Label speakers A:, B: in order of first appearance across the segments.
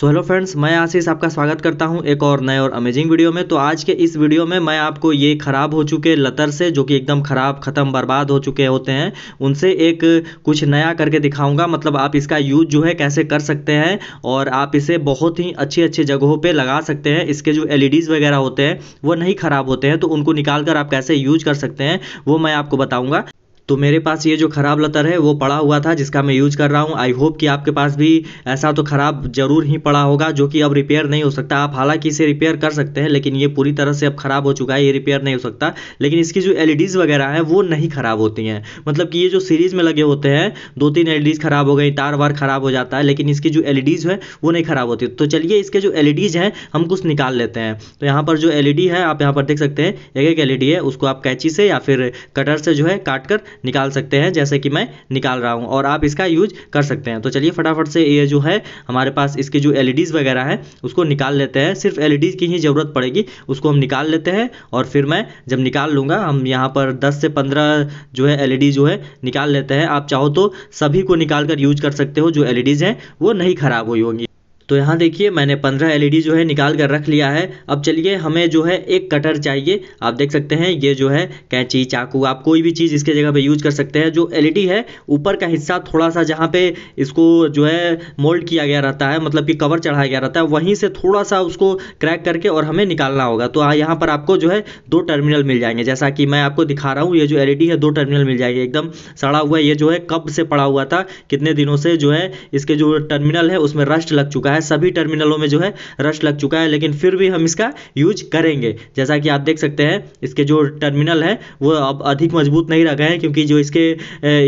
A: so hello friends मैं आशीष आपका स्वागत करता हूं एक और नए और अमेजिंग वीडियो में तो आज के इस वीडियो में मैं आपको ये ख़राब हो चुके लतर से जो कि एकदम ख़राब ख़त्म बर्बाद हो चुके होते हैं उनसे एक कुछ नया करके दिखाऊंगा मतलब आप इसका यूज जो है कैसे कर सकते हैं और आप इसे बहुत ही अच्छी अच्छी जगहों पर लगा सकते हैं इसके जो एल e वगैरह होते हैं वो नहीं ख़राब होते हैं तो उनको निकाल कर आप कैसे यूज कर सकते हैं वो मैं आपको बताऊँगा तो मेरे पास ये जो ख़राब लतर है वो पड़ा हुआ था जिसका मैं यूज़ कर रहा हूँ आई होप कि आपके पास भी ऐसा तो ख़राब ज़रूर ही पड़ा होगा जो कि अब रिपेयर नहीं हो सकता आप हालांकि इसे रिपेयर कर सकते हैं लेकिन ये पूरी तरह से अब ख़राब हो चुका है ये रिपेयर नहीं हो सकता लेकिन इसकी जो एल e वगैरह हैं वो नहीं ख़राब होती हैं मतलब कि ये जो सीरीज़ में लगे होते हैं दो तीन एल e ख़राब हो गई तार वार ख़राब हो जाता है लेकिन इसकी जो एल e है वो नहीं ख़राब होती तो चलिए इसके जो एल हैं हम कुछ निकाल लेते हैं तो यहाँ पर जो एल है आप यहाँ पर देख सकते हैं एक एक एल है उसको आप कैची से या फिर कटर से जो है काट कर निकाल सकते हैं जैसे कि मैं निकाल रहा हूँ और आप इसका यूज कर सकते हैं तो चलिए फटाफट से ये जो है हमारे पास इसके जो एल e वगैरह हैं उसको निकाल लेते हैं सिर्फ एल e की ही ज़रूरत पड़ेगी उसको हम निकाल लेते हैं और फिर मैं जब निकाल लूँगा हम यहाँ पर दस से पंद्रह जो है एल e जो है निकाल लेते हैं आप चाहो तो सभी को निकाल कर यूज कर सकते हो जो एल हैं वो नहीं ख़राब हुई होंगी तो यहाँ देखिए मैंने 15 एलईडी e जो है निकाल कर रख लिया है अब चलिए हमें जो है एक कटर चाहिए आप देख सकते हैं ये जो है कैंची चाकू आप कोई भी चीज़ इसके जगह पे यूज कर सकते हैं जो एलईडी e है ऊपर का हिस्सा थोड़ा सा जहाँ पे इसको जो है मोल्ड किया गया रहता है मतलब कि कवर चढ़ाया गया रहता है वहीं से थोड़ा सा उसको क्रैक करके और हमें निकालना होगा तो यहाँ पर आपको जो है दो टर्मिनल मिल जाएंगे जैसा कि मैं आपको दिखा रहा हूँ ये जो एल e है दो टर्मिनल मिल जाएंगे एकदम सड़ा हुआ ये जो है कब से पड़ा हुआ था कितने दिनों से जो है इसके जो टर्मिनल है उसमें रस्ट लग चुका है सभी टर्मिनलों में जो है रश लग चुका है लेकिन फिर भी हम इसका यूज करेंगे जैसा कि आप देख सकते हैं इसके जो टर्मिनल है वो अब अधिक मजबूत नहीं रखे हैं क्योंकि जो इसके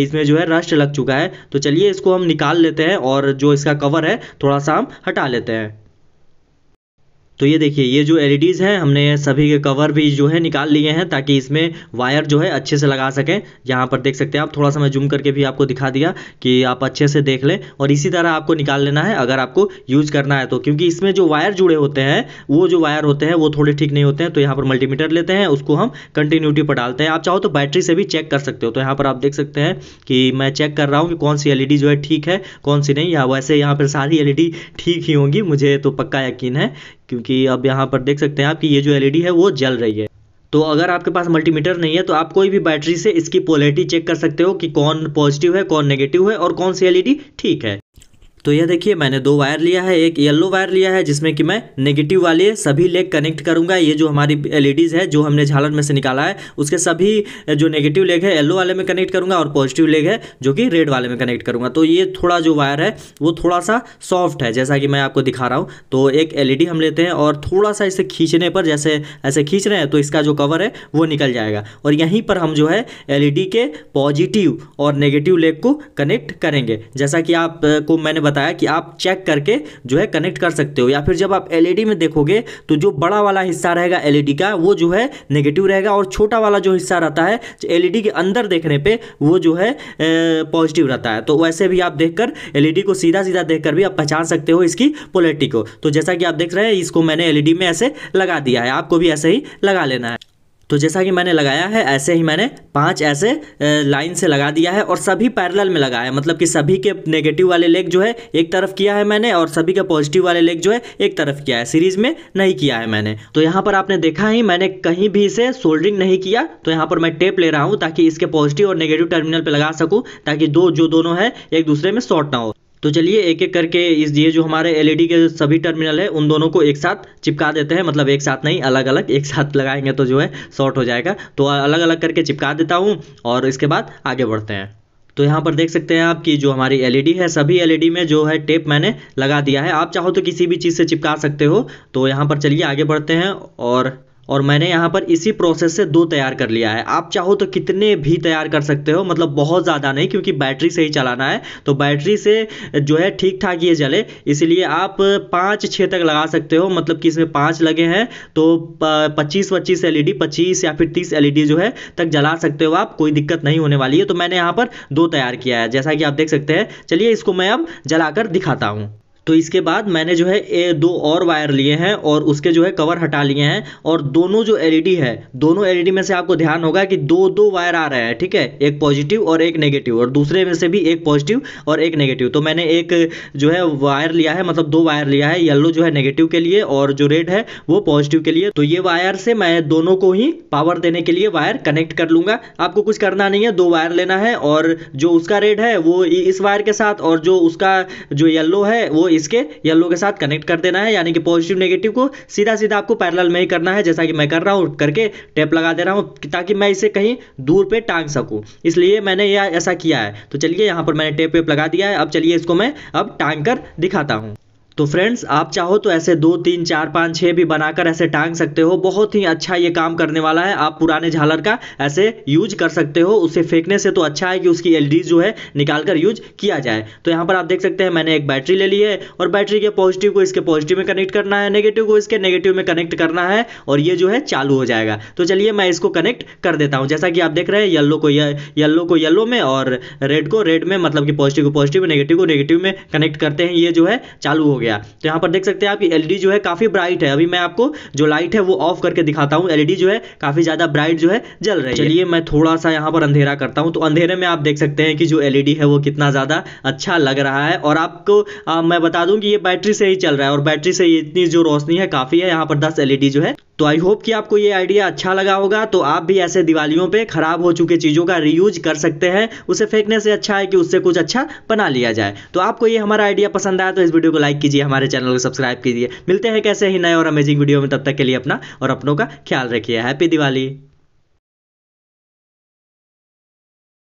A: इसमें जो है रश लग चुका है तो चलिए इसको हम निकाल लेते हैं और जो इसका कवर है थोड़ा सा हम हटा लेते हैं तो ये देखिए ये जो एल e हैं हमने सभी के कवर भी जो है निकाल लिए हैं ताकि इसमें वायर जो है अच्छे से लगा सकें यहाँ पर देख सकते हैं आप थोड़ा सा मैं जूम करके भी आपको दिखा दिया कि आप अच्छे से देख लें और इसी तरह आपको निकाल लेना है अगर आपको यूज़ करना है तो क्योंकि इसमें जो वायर जुड़े होते हैं वो जो वायर होते हैं वो थोड़े ठीक नहीं होते हैं तो यहाँ पर मल्टीमीटर लेते हैं उसको हम कंटिन्यूटी पर डालते हैं आप चाहो तो बैटरी से भी चेक कर सकते हो तो यहाँ पर आप देख सकते हैं कि मैं चेक कर रहा हूँ कि कौन सी एल e जो है ठीक है कौन सी नहीं या वैसे यहाँ पर सारी एल e ठीक ही होंगी मुझे तो पक्का यकीन है क्योंकि अब यहाँ पर देख सकते हैं आप कि ये जो एलईडी e है वो जल रही है तो अगर आपके पास मल्टीमीटर नहीं है तो आप कोई भी बैटरी से इसकी पोलैरिटी चेक कर सकते हो कि कौन पॉजिटिव है कौन नेगेटिव है और कौन सी एलईडी e ठीक है तो ये देखिए मैंने दो वायर लिया है एक येलो वायर लिया है जिसमें कि मैं नेगेटिव वाले सभी लेग कनेक्ट करूंगा ये जो हमारी एलईडीज़ है जो हमने झालर में से निकाला है उसके सभी जो नेगेटिव लेग है येलो वाले में कनेक्ट करूंगा और पॉजिटिव लेग है जो कि रेड वाले में कनेक्ट करूंगा तो ये थोड़ा जो वायर है वो थोड़ा सा सॉफ्ट है जैसा कि मैं आपको दिखा रहा हूँ तो एक एल हम लेते हैं और थोड़ा सा इसे खींचने पर जैसे ऐसे खींच रहे हैं तो इसका जो कवर है वो निकल जाएगा और यहीं पर हम जो है एल के पॉजिटिव और नेगेटिव लेग को कनेक्ट करेंगे जैसा कि आपको मैंने बताया कि आप चेक करके जो है कनेक्ट कर सकते हो या फिर जब आप एलईडी e में देखोगे तो जो बड़ा वाला हिस्सा रहेगा एलईडी e का वो जो है नेगेटिव रहेगा और छोटा वाला जो हिस्सा रहता है एलईडी e के अंदर देखने पे वो जो है पॉजिटिव रहता है तो वैसे भी आप देखकर एलईडी को सीधा सीधा देखकर भी आप पहचान सकते हो इसकी पोलिटी को तो जैसा कि आप देख रहे हैं इसको मैंने एलईडी में ऐसे लगा दिया है आपको भी ऐसे ही लगा लेना है तो जैसा कि मैंने लगाया है ऐसे ही मैंने पांच ऐसे लाइन से लगा दिया है और सभी पैरेलल में लगाया है मतलब कि सभी के नेगेटिव वाले लेग जो है एक तरफ किया है मैंने और सभी के पॉजिटिव वाले लेग जो है एक तरफ किया है सीरीज में नहीं किया है मैंने तो यहाँ पर आपने देखा ही मैंने कहीं भी इसे सोल्डरिंग नहीं किया तो यहाँ पर मैं टेप ले रहा हूँ ताकि इसके पॉजिटिव और नेगेटिव टर्मिनल पर लगा सकूँ ताकि दो जो दोनों है एक दूसरे में शॉर्ट ना हो तो चलिए एक एक करके इस ये जो हमारे एलईडी e के सभी टर्मिनल है उन दोनों को एक साथ चिपका देते हैं मतलब एक साथ नहीं अलग अलग एक साथ लगाएंगे तो जो है शॉर्ट हो जाएगा तो अलग अलग करके चिपका देता हूँ और इसके बाद आगे बढ़ते हैं तो यहाँ पर देख सकते हैं आप कि जो हमारी एलईडी e है सभी एलईडी e में जो है टेप मैंने लगा दिया है आप चाहो तो किसी भी चीज़ से चिपका सकते हो तो यहाँ पर चलिए आगे बढ़ते हैं और और मैंने यहाँ पर इसी प्रोसेस से दो तैयार कर लिया है आप चाहो तो कितने भी तैयार कर सकते हो मतलब बहुत ज़्यादा नहीं क्योंकि बैटरी से ही चलाना है तो बैटरी से जो है ठीक ठाक ये जले इसीलिए आप पाँच छः तक लगा सकते हो मतलब कि इसमें पाँच लगे हैं तो पच्चीस पच्चीस एल ई पच्चीस या फिर तीस एल जो है तक जला सकते हो आप कोई दिक्कत नहीं होने वाली है तो मैंने यहाँ पर दो तैयार किया है जैसा कि आप देख सकते हैं चलिए इसको मैं अब जला दिखाता हूँ तो इसके बाद मैंने जो है ए, दो और वायर लिए हैं और उसके जो है कवर हटा लिए हैं और दोनों जो एलईडी है दोनों एलईडी में से आपको ध्यान होगा कि दो दो वायर आ रहे हैं ठीक है एक पॉजिटिव और एक नेगेटिव और दूसरे में से भी एक पॉजिटिव और एक नेगेटिव तो मैंने एक जो है वायर लिया है मतलब दो वायर लिया है येल्लो जो है नेगेटिव के लिए और जो रेड है वो पॉजिटिव के लिए तो ये वायर से मैं दोनों को ही पावर देने के लिए वायर कनेक्ट कर लूंगा आपको कुछ करना नहीं है दो वायर लेना है और जो उसका रेड है वो इस वायर के साथ और जो उसका जो येल्लो है वो इसके येलो के साथ कनेक्ट कर देना है यानी कि पॉजिटिव नेगेटिव को सीधा सीधा आपको पैरल में ही करना है जैसा कि मैं कर रहा हूँ करके टेप लगा दे रहा हूँ ताकि मैं इसे कहीं दूर पर टांग सकूँ इसलिए मैंने यह ऐसा किया है तो चलिए यहाँ पर मैंने टेप वेप लगा दिया है अब चलिए इसको मैं अब टांग कर दिखाता हूँ तो फ्रेंड्स आप चाहो तो ऐसे दो तीन चार पाँच छः भी बनाकर ऐसे टांग सकते हो बहुत ही अच्छा ये काम करने वाला है आप पुराने झालर का ऐसे यूज कर सकते हो उसे फेंकने से तो अच्छा है कि उसकी एल जो है निकाल कर यूज किया जाए तो यहाँ पर आप देख सकते हैं मैंने एक बैटरी ले ली है और बैटरी के पॉजिटिव को इसके पॉजिटिव में कनेक्ट करना है नेगेटिव को इसके नेगेटिव में कनेक्ट करना है और ये जो है चालू हो जाएगा तो चलिए मैं इसको कनेक्ट कर देता हूँ जैसा कि आप देख रहे हैं येल्लो को येल्लो को येल्लो में और रेड को रेड में मतलब कि पॉजिटिव को पॉजिटिव नेगेटिव को नेगेटिव में कनेक्ट करते हैं ये जो है चालू हो गया गया तो यहाँ पर देख सकते हैं आप एलईडी जो है काफ़ी ब्राइट है अभी मैं आपको जो लाइट है वो ऑफ करके दिखाता हूँ एलईडी जो है काफ़ी ज़्यादा ब्राइट जो है जल रही है चलिए मैं थोड़ा सा यहाँ पर अंधेरा करता हूँ तो अंधेरे में आप देख सकते हैं कि जो एलईडी e है वो कितना ज़्यादा अच्छा लग रहा है और आपको आ, मैं बता दूं कि ये बैटरी से ही चल रहा है और बैटरी से इतनी जो रोशनी है काफ़ी है यहाँ पर दस एलईडी e जो है तो आई होप कि आपको ये आइडिया अच्छा लगा होगा तो आप भी ऐसे दिवालियों पे खराब हो चुके चीज़ों का रीयूज कर सकते हैं उसे फेंकने से अच्छा है कि उससे कुछ अच्छा बना लिया जाए तो आपको ये हमारा आइडिया पसंद आया तो इस वीडियो को लाइक कीजिए कीजिए हमारे चैनल को सब्सक्राइब कीजिए मिलते हैं कैसे ही नए और अमेजिंग वीडियो में तब तक के लिए अपना और अपनों का ख्याल रखिए हैप्पी दिवाली